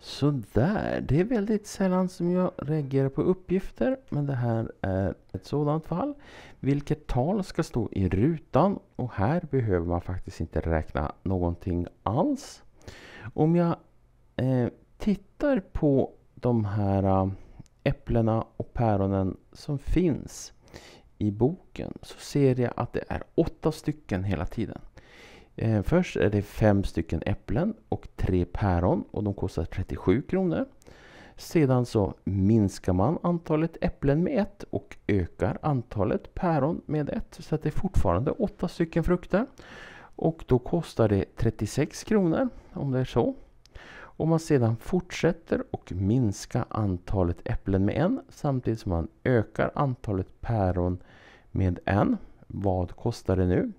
Sådär, det är väldigt sällan som jag reagerar på uppgifter, men det här är ett sådant fall. Vilket tal ska stå i rutan och här behöver man faktiskt inte räkna någonting alls. Om jag eh, tittar på de här ah, äpplena och päronen som finns i boken så ser jag att det är åtta stycken hela tiden. Eh, först är det fem stycken äpplen och tre päron och de kostar 37 kronor. Sedan så minskar man antalet äpplen med ett och ökar antalet päron med ett. Så att det är fortfarande åtta stycken frukter. Och då kostar det 36 kronor om det är så. Om man sedan fortsätter och minskar antalet äpplen med en samtidigt som man ökar antalet päron med en. Vad kostar det nu?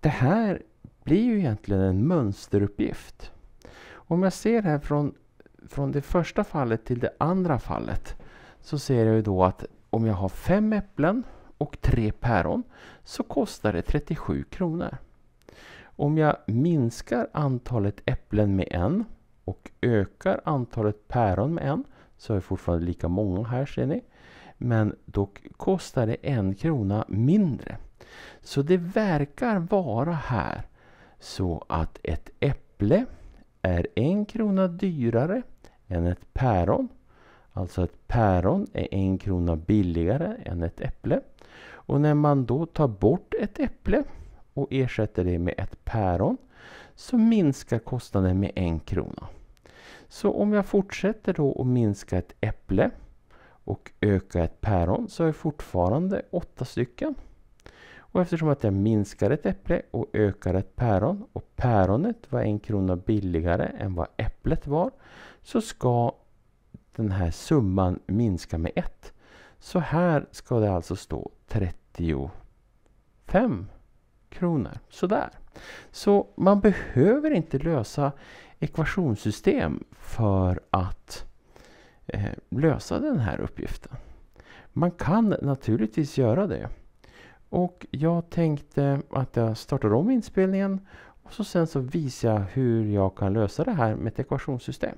Det här blir ju egentligen en mönsteruppgift. Om jag ser här från, från det första fallet till det andra fallet så ser jag ju då att om jag har fem äpplen och tre päron så kostar det 37 kronor. Om jag minskar antalet äpplen med en och ökar antalet päron med en så har jag fortfarande lika många här ser ni. Men dock kostar det en krona mindre. Så det verkar vara här så att ett äpple är en krona dyrare än ett päron. Alltså ett päron är en krona billigare än ett äpple. Och när man då tar bort ett äpple och ersätter det med ett päron så minskar kostnaden med en krona. Så om jag fortsätter då att minska ett äpple och öka ett päron så har jag fortfarande åtta stycken. Och eftersom att jag minskar ett äpple och ökar ett päron och päronet var en krona billigare än vad äpplet var så ska den här summan minska med 1. Så här ska det alltså stå 35 kronor. Sådär. Så man behöver inte lösa ekvationssystem för att eh, lösa den här uppgiften. Man kan naturligtvis göra det. Och jag tänkte att jag startar om inspelningen och så sen så visar jag hur jag kan lösa det här med ett ekvationssystem.